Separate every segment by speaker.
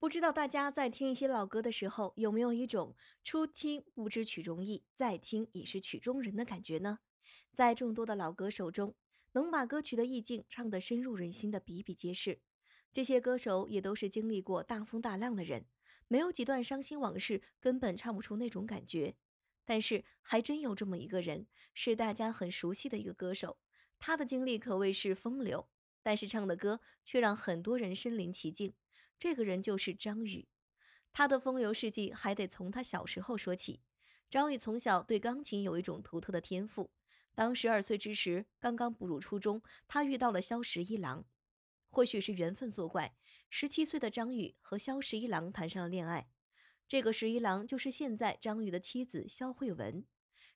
Speaker 1: 不知道大家在听一些老歌的时候，有没有一种初听不知曲中意，再听已是曲中人的感觉呢？在众多的老歌手中，能把歌曲的意境唱得深入人心的比比皆是。这些歌手也都是经历过大风大浪的人，没有几段伤心往事，根本唱不出那种感觉。但是，还真有这么一个人，是大家很熟悉的一个歌手，他的经历可谓是风流，但是唱的歌却让很多人身临其境。这个人就是张宇，他的风流事迹还得从他小时候说起。张宇从小对钢琴有一种独特的天赋。当十二岁之时，刚刚步入初中，他遇到了萧十一郎。或许是缘分作怪，十七岁的张宇和萧十一郎谈上了恋爱。这个十一郎就是现在张宇的妻子萧慧文。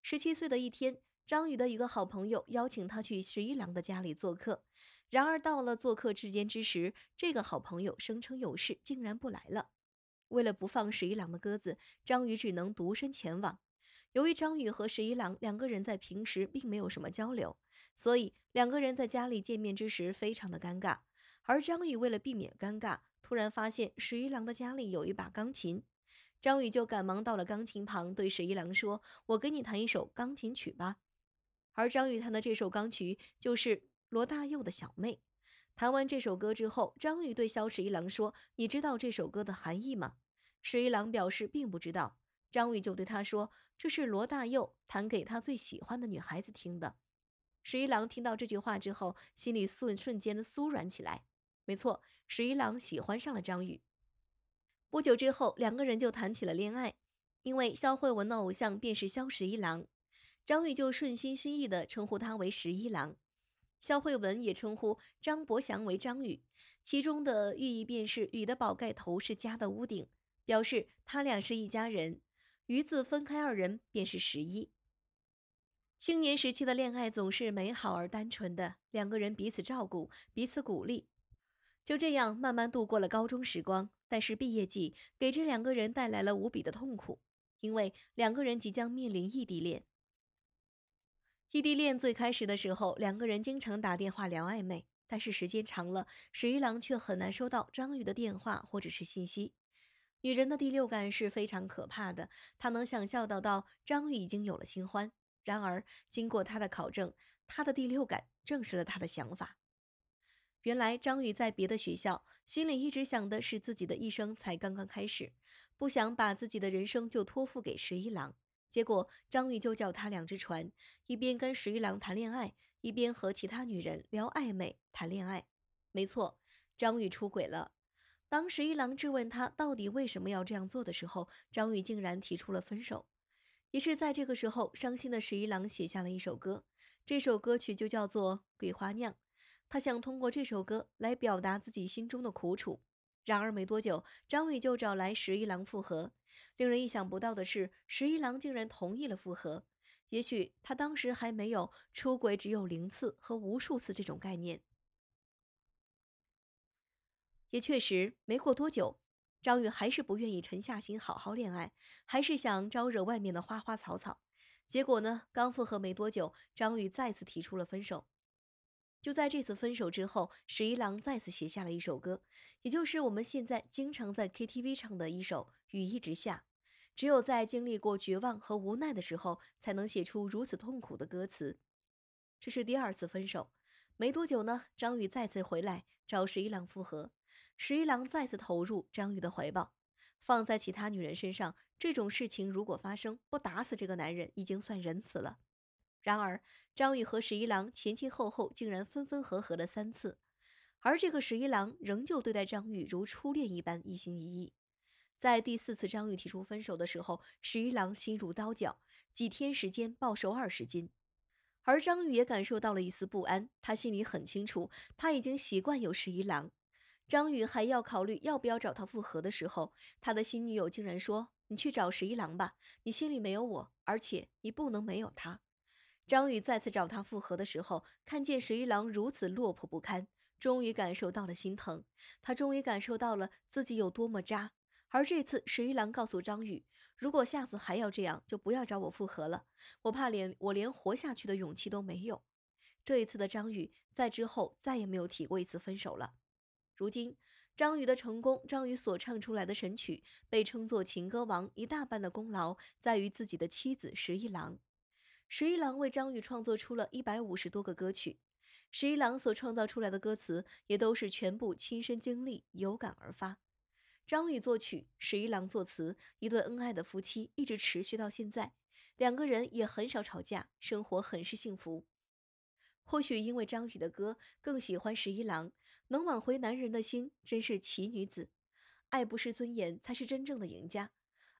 Speaker 1: 十七岁的一天，张宇的一个好朋友邀请他去十一郎的家里做客。然而到了做客之间之时，这个好朋友声称有事，竟然不来了。为了不放十一郎的鸽子，张宇只能独身前往。由于张宇和十一郎两个人在平时并没有什么交流，所以两个人在家里见面之时非常的尴尬。而张宇为了避免尴尬，突然发现十一郎的家里有一把钢琴，张宇就赶忙到了钢琴旁，对十一郎说：“我给你弹一首钢琴曲吧。”而张宇弹的这首钢琴曲就是。罗大佑的小妹，弹完这首歌之后，张宇对萧十一郎说：“你知道这首歌的含义吗？”十一郎表示并不知道，张宇就对他说：“这是罗大佑弹给他最喜欢的女孩子听的。”十一郎听到这句话之后，心里瞬瞬间的酥软起来。没错，十一郎喜欢上了张宇。不久之后，两个人就谈起了恋爱。因为萧慧文的偶像便是萧十一郎，张宇就顺心顺意的称呼他为十一郎。肖慧文也称呼张博翔为张宇，其中的寓意便是“宇”的宝盖头是家的屋顶，表示他俩是一家人。“于字分开二人便是十一。青年时期的恋爱总是美好而单纯的，两个人彼此照顾，彼此鼓励，就这样慢慢度过了高中时光。但是毕业季给这两个人带来了无比的痛苦，因为两个人即将面临异地恋。异地恋最开始的时候，两个人经常打电话聊暧昧，但是时间长了，十一郎却很难收到张宇的电话或者是信息。女人的第六感是非常可怕的，她能想象到张宇已经有了新欢。然而，经过她的考证，她的第六感证实了她的想法。原来，张宇在别的学校，心里一直想的是自己的一生才刚刚开始，不想把自己的人生就托付给十一郎。结果张宇就叫他两只船，一边跟十一郎谈恋爱，一边和其他女人聊暧昧、谈恋爱。没错，张宇出轨了。当十一郎质问他到底为什么要这样做的时候，张宇竟然提出了分手。也是在这个时候，伤心的十一郎写下了一首歌，这首歌曲就叫做《桂花酿》，他想通过这首歌来表达自己心中的苦楚。然而没多久，张宇就找来十一郎复合。令人意想不到的是，十一郎竟然同意了复合。也许他当时还没有“出轨只有零次和无数次”这种概念。也确实，没过多久，张宇还是不愿意沉下心好好恋爱，还是想招惹外面的花花草草。结果呢，刚复合没多久，张宇再次提出了分手。就在这次分手之后，十一郎再次写下了一首歌，也就是我们现在经常在 KTV 唱的一首《雨一直下》。只有在经历过绝望和无奈的时候，才能写出如此痛苦的歌词。这是第二次分手，没多久呢，张宇再次回来找十一郎复合，十一郎再次投入张宇的怀抱。放在其他女人身上，这种事情如果发生，不打死这个男人已经算仁慈了。然而，张宇和十一郎前前后后竟然分分合合了三次，而这个十一郎仍旧对待张宇如初恋一般，一心一意。在第四次张宇提出分手的时候，十一郎心如刀绞，几天时间暴瘦二十斤，而张宇也感受到了一丝不安。他心里很清楚，他已经习惯有十一郎。张宇还要考虑要不要找他复合的时候，他的新女友竟然说：“你去找十一郎吧，你心里没有我，而且你不能没有他。”张宇再次找他复合的时候，看见十一郎如此落魄不堪，终于感受到了心疼。他终于感受到了自己有多么渣。而这次，十一郎告诉张宇：“如果下次还要这样，就不要找我复合了。我怕连我连活下去的勇气都没有。”这一次的张宇，在之后再也没有提过一次分手了。如今，张宇的成功，张宇所唱出来的神曲被称作“情歌王”，一大半的功劳在于自己的妻子十一郎。十一郎为张宇创作出了一百五十多个歌曲，十一郎所创造出来的歌词也都是全部亲身经历，有感而发。张宇作曲，十一郎作词，一对恩爱的夫妻一直持续到现在，两个人也很少吵架，生活很是幸福。或许因为张宇的歌更喜欢十一郎，能挽回男人的心，真是奇女子。爱不是尊严，才是真正的赢家。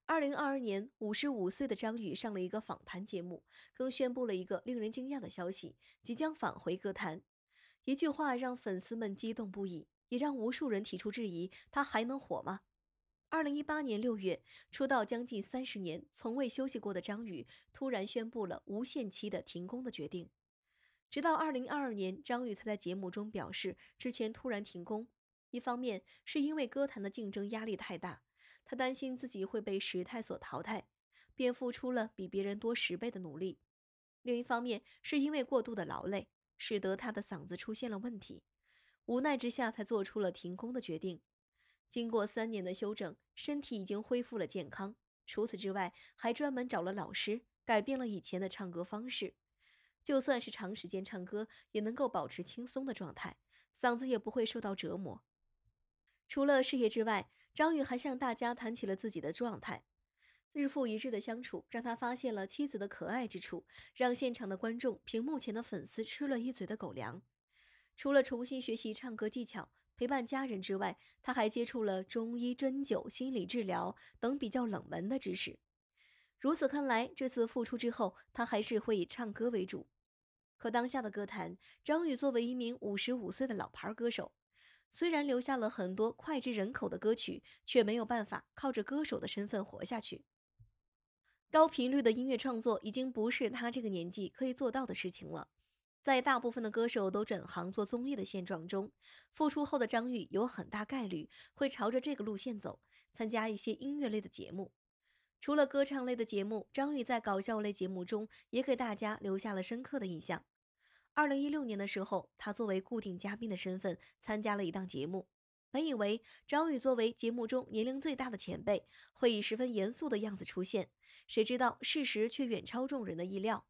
Speaker 1: 二零二二年，五十五岁的张宇上了一个访谈节目，更宣布了一个令人惊讶的消息：即将返回歌坛。一句话让粉丝们激动不已，也让无数人提出质疑：他还能火吗？二零一八年六月，出道将近三十年、从未休息过的张宇突然宣布了无限期的停工的决定。直到二零二二年，张宇才在节目中表示，之前突然停工，一方面是因为歌坛的竞争压力太大。他担心自己会被时态所淘汰，便付出了比别人多十倍的努力。另一方面，是因为过度的劳累，使得他的嗓子出现了问题，无奈之下才做出了停工的决定。经过三年的休整，身体已经恢复了健康。除此之外，还专门找了老师，改变了以前的唱歌方式。就算是长时间唱歌，也能够保持轻松的状态，嗓子也不会受到折磨。除了事业之外，张宇还向大家谈起了自己的状态，日复一日的相处让他发现了妻子的可爱之处，让现场的观众、屏幕前的粉丝吃了一嘴的狗粮。除了重新学习唱歌技巧、陪伴家人之外，他还接触了中医针灸、心理治疗等比较冷门的知识。如此看来，这次复出之后，他还是会以唱歌为主。可当下的歌坛，张宇作为一名五十五岁的老牌歌手。虽然留下了很多脍炙人口的歌曲，却没有办法靠着歌手的身份活下去。高频率的音乐创作已经不是他这个年纪可以做到的事情了。在大部分的歌手都转行做综艺的现状中，复出后的张宇有很大概率会朝着这个路线走，参加一些音乐类的节目。除了歌唱类的节目，张宇在搞笑类节目中也给大家留下了深刻的印象。二零一六年的时候，他作为固定嘉宾的身份参加了一档节目。本以为张宇作为节目中年龄最大的前辈，会以十分严肃的样子出现，谁知道事实却远超众人的意料，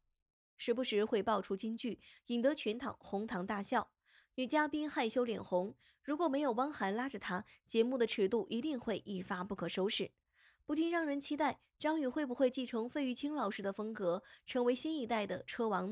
Speaker 1: 时不时会爆出金句，引得全场哄堂大笑，女嘉宾害羞脸红。如果没有汪涵拉着他，节目的尺度一定会一发不可收拾。不禁让人期待，张宇会不会继承费玉清老师的风格，成为新一代的车王呢？